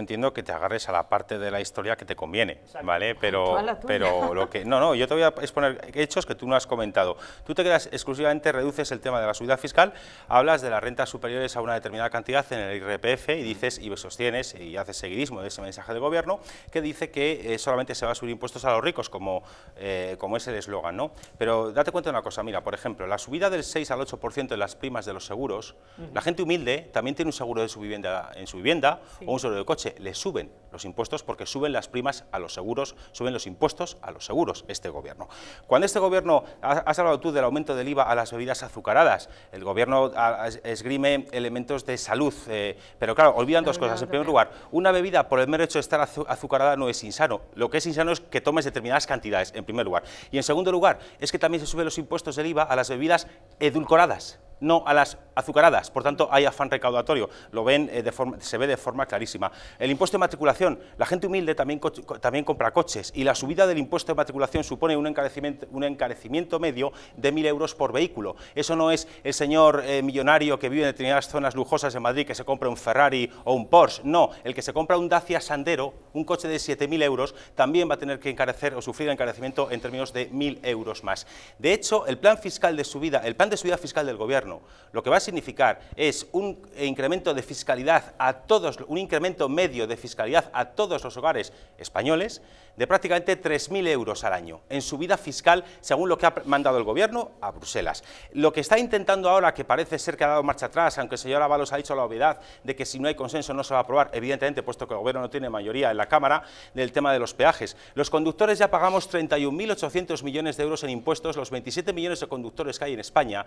Entiendo que te agarres a la parte de la historia que te conviene, ¿vale? Pero, pero lo que... No, no, yo te voy a exponer hechos que tú no has comentado. Tú te quedas exclusivamente, reduces el tema de la subida fiscal, hablas de las rentas superiores a una determinada cantidad en el IRPF y mm. dices, y sostienes, y haces seguidismo de ese mensaje del gobierno, que dice que eh, solamente se va a subir impuestos a los ricos, como, eh, como es el eslogan, ¿no? Pero date cuenta de una cosa, mira, por ejemplo, la subida del 6 al 8% de las primas de los seguros, la gente humilde también tiene un seguro de su vivienda, en su vivienda o un seguro de coche, le suben los impuestos porque suben las primas a los seguros, suben los impuestos a los seguros este gobierno. Cuando este gobierno, has hablado tú del aumento del IVA a las bebidas azucaradas, el gobierno esgrime elementos de salud, eh, pero claro, olvidan dos cosas. En primer lugar, una bebida por el mero hecho de estar azucarada no es insano, lo que es insano es que tomes determinadas cantidades, en primer lugar. Y en segundo lugar, es que también se suben los impuestos del IVA a las bebidas edulcoradas no a las azucaradas, por tanto hay afán recaudatorio, lo ven, eh, de forma, se ve de forma clarísima. El impuesto de matriculación, la gente humilde también, también compra coches y la subida del impuesto de matriculación supone un encarecimiento, un encarecimiento medio de 1.000 euros por vehículo. Eso no es el señor eh, millonario que vive en determinadas zonas lujosas de Madrid que se compra un Ferrari o un Porsche, no, el que se compra un Dacia Sandero, un coche de 7.000 euros, también va a tener que encarecer o sufrir encarecimiento en términos de 1.000 euros más. De hecho, el plan fiscal de subida, el plan de subida fiscal del gobierno lo que va a significar es un incremento de fiscalidad a todos, un incremento medio de fiscalidad a todos los hogares españoles de prácticamente 3.000 euros al año en subida fiscal según lo que ha mandado el gobierno a Bruselas. Lo que está intentando ahora, que parece ser que ha dado marcha atrás, aunque el señor Avalos ha dicho la obviedad de que si no hay consenso no se va a aprobar, evidentemente, puesto que el gobierno no tiene mayoría en la Cámara, del tema de los peajes. Los conductores ya pagamos 31.800 millones de euros en impuestos, los 27 millones de conductores que hay en España,